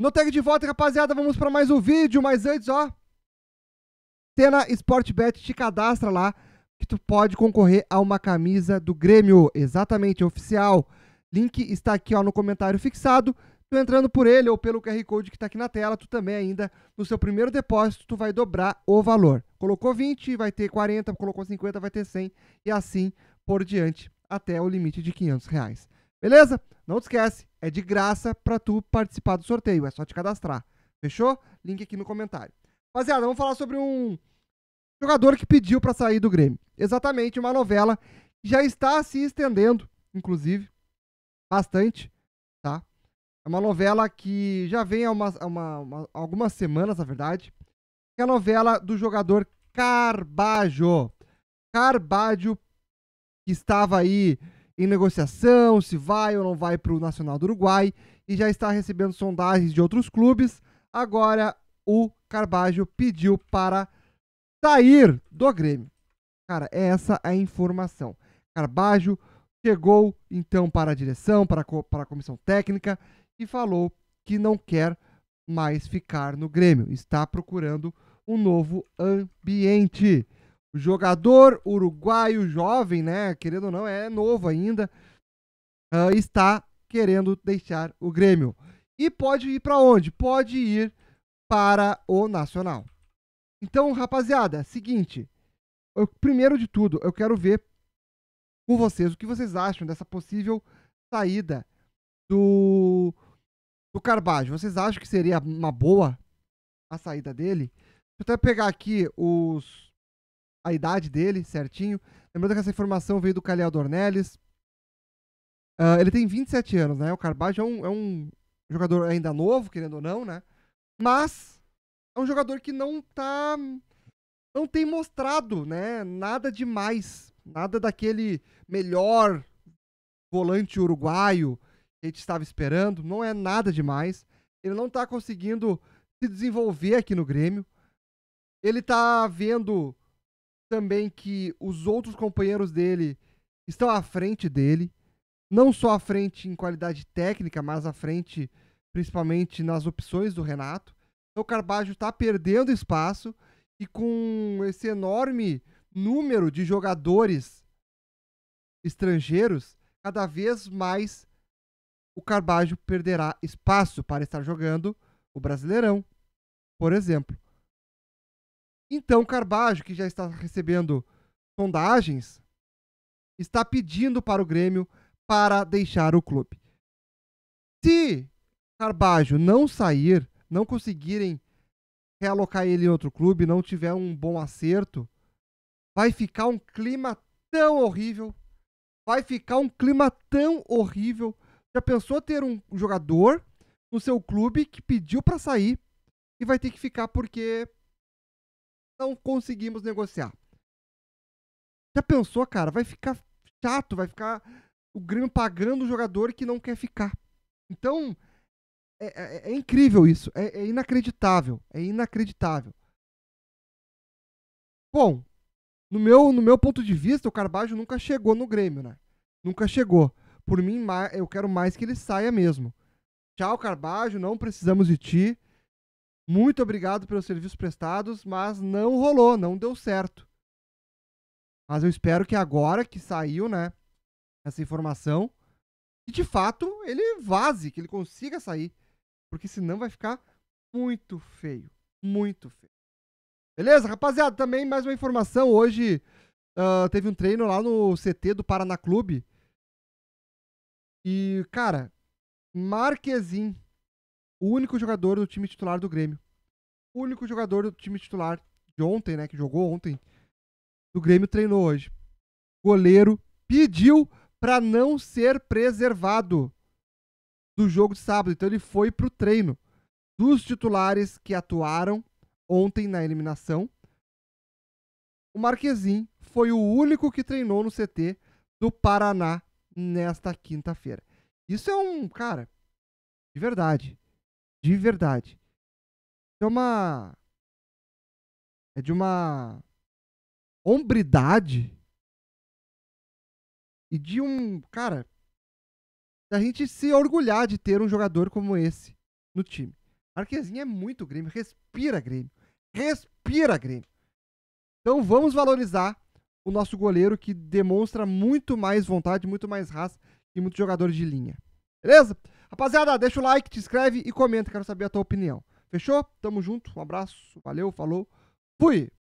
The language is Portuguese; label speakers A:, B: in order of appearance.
A: No tag de volta, rapaziada, vamos para mais um vídeo, mas antes, ó, Tena Sportbet te cadastra lá que tu pode concorrer a uma camisa do Grêmio, exatamente, é oficial. Link está aqui, ó, no comentário fixado. Tu entrando por ele ou pelo QR Code que está aqui na tela, tu também ainda, no seu primeiro depósito, tu vai dobrar o valor. Colocou 20, vai ter 40, colocou 50, vai ter 100 e assim por diante, até o limite de 500 reais. Beleza? Não te esquece, é de graça para tu participar do sorteio, é só te cadastrar. Fechou? Link aqui no comentário. Rapaziada, vamos falar sobre um jogador que pediu para sair do Grêmio. Exatamente, uma novela que já está se estendendo, inclusive, bastante, tá? É uma novela que já vem há, uma, uma, algumas semanas, na verdade. Que é a novela do jogador Carbajo. Carbajo, que estava aí em negociação, se vai ou não vai para o Nacional do Uruguai e já está recebendo sondagens de outros clubes. Agora o Carbajo pediu para sair do Grêmio. Cara, é essa a informação. Carbajo chegou então para a direção, para a, para a comissão técnica e falou que não quer mais ficar no Grêmio, está procurando um novo ambiente. O jogador uruguaio jovem, né? Querendo ou não, é novo ainda. Uh, está querendo deixar o Grêmio. E pode ir para onde? Pode ir para o Nacional. Então, rapaziada, é seguinte. Eu, primeiro de tudo, eu quero ver com vocês o que vocês acham dessa possível saída do, do Carbajo. Vocês acham que seria uma boa a saída dele? Deixa eu até pegar aqui os a idade dele certinho. Lembrando que essa informação veio do Calhau Dornelles. Uh, ele tem 27 anos, né? O Carbajo é um, é um jogador ainda novo, querendo ou não, né? Mas é um jogador que não tá. Não tem mostrado, né? Nada demais. Nada daquele melhor volante uruguaio que a gente estava esperando. Não é nada demais. Ele não tá conseguindo se desenvolver aqui no Grêmio. Ele tá vendo também que os outros companheiros dele estão à frente dele, não só à frente em qualidade técnica, mas à frente principalmente nas opções do Renato. Então o Carbajo está perdendo espaço e com esse enorme número de jogadores estrangeiros, cada vez mais o Carbajo perderá espaço para estar jogando o Brasileirão, por exemplo. Então, Carbajo, que já está recebendo sondagens, está pedindo para o Grêmio para deixar o clube. Se Carbajo não sair, não conseguirem realocar ele em outro clube, não tiver um bom acerto, vai ficar um clima tão horrível. Vai ficar um clima tão horrível. Já pensou ter um jogador no seu clube que pediu para sair e vai ter que ficar porque não conseguimos negociar. Já pensou, cara? Vai ficar chato, vai ficar o Grêmio pagando o jogador que não quer ficar. Então, é, é, é, é incrível isso. É, é, inacreditável. É inacreditável. Bom, no meu, no meu ponto de vista, o Carbajo nunca chegou no Grêmio, né? Nunca chegou. Por mim, eu quero mais que ele saia mesmo. Tchau, Carbajo, não precisamos de ti muito obrigado pelos serviços prestados, mas não rolou, não deu certo. Mas eu espero que agora que saiu, né, essa informação, que de fato ele vaze, que ele consiga sair, porque senão vai ficar muito feio, muito feio. Beleza, rapaziada, também mais uma informação hoje uh, teve um treino lá no CT do Paraná Clube e cara, Marquezinho o único jogador do time titular do Grêmio. O único jogador do time titular de ontem, né? Que jogou ontem, do Grêmio treinou hoje. Goleiro pediu para não ser preservado do jogo de sábado. Então ele foi pro treino. Dos titulares que atuaram ontem na eliminação, o Marquezin foi o único que treinou no CT do Paraná nesta quinta-feira. Isso é um, cara, de verdade de verdade. É uma. É de uma. hombridade. E de um. Cara. Da gente se orgulhar de ter um jogador como esse no time. Marquezinho é muito Grêmio. Respira Grêmio. Respira Grêmio. Então vamos valorizar o nosso goleiro que demonstra muito mais vontade, muito mais raça e muito jogador de linha. Beleza? Rapaziada, deixa o like, te inscreve e comenta, quero saber a tua opinião. Fechou? Tamo junto, um abraço, valeu, falou, fui!